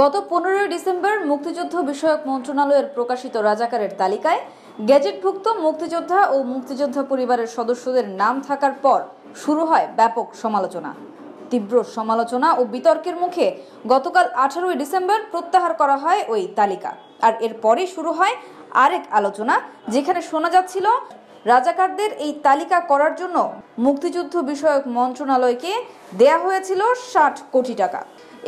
গত পনেরোই ডিসেম্বর মুক্তিযুদ্ধ বিষয়ক মন্ত্রণালয়ের প্রকাশিত রাজাকারের তালিকায় গ্যাজেটভুক্ত মুক্তিযোদ্ধা ও মুক্তিযোদ্ধা পরিবারের সদস্যদের নাম থাকার পর শুরু হয় ব্যাপক সমালোচনা তীব্র সমালোচনা ও বিতর্কের মুখে গতকাল আঠারোই ডিসেম্বর প্রত্যাহার করা হয় ওই তালিকা আর এরপরে শুরু হয় আরেক আলোচনা যেখানে শোনা যাচ্ছিল রাজাকারদের এই তালিকা করার জন্য মুক্তিযুদ্ধ বিষয়ক মন্ত্রণালয়কে দেয়া হয়েছিল ষাট কোটি টাকা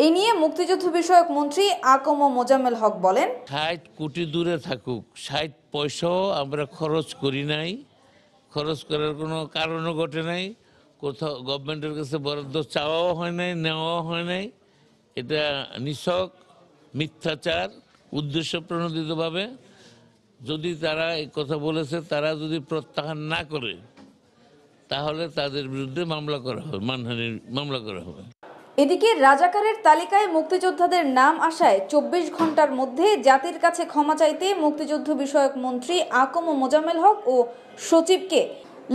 এই নিয়ে মুক্তিযুদ্ধ বিষয়ক মন্ত্রী আকম মোজাম্মেল হক বলেন ষাট কোটি দূরে থাকুক ষাট পয়সাও আমরা খরচ করি নাই খরচ করার কোনো কারণও ঘটে নাই কোথাও গভর্নমেন্টের কাছে বরাদ্দ চাওয়াও হয় নাই নেওয়াও হয় নাই এটা নিছক মিথ্যাচার উদ্দেশ্য প্রণোদিতভাবে যদি তারা এই কথা বলেছে তারা যদি প্রত্যাহার না করে তাহলে তাদের বিরুদ্ধে মামলা করা হবে মানহানির মামলা করা হবে এদিকে রাজাকারের তালিকায় মুক্তিযোদ্ধাদের নাম আসায় চব্বিশ ঘন্টার মধ্যে জাতির কাছে ক্ষমা চাইতে মুক্তিযুদ্ধ বিষয়ক মন্ত্রী আকম মোজামেল হক ও সচিবকে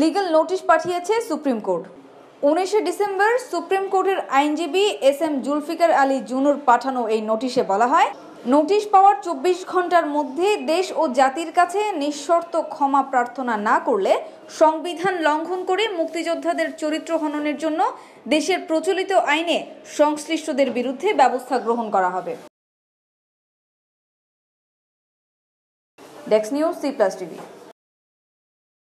লিগাল নোটিশ পাঠিয়েছে সুপ্রিম কোর্ট উনিশে ডিসেম্বর সুপ্রিম কোর্টের আইনজীবী এস এম জুলফিকার আলী জুনুর পাঠানো এই নোটিশে বলা হয় নোটিশ পাওয়ার চব্বিশ ঘন্টার মধ্যে দেশ ও জাতির কাছে নিঃশর্ত ক্ষমা প্রার্থনা না করলে সংবিধান লঙ্ঘন করে মুক্তিযোদ্ধাদের চরিত্র হননের জন্য দেশের প্রচলিত আইনে সংশ্লিষ্টদের বিরুদ্ধে ব্যবস্থা গ্রহণ করা হবে ডেক্স নিউজ সি প্লাস টিভি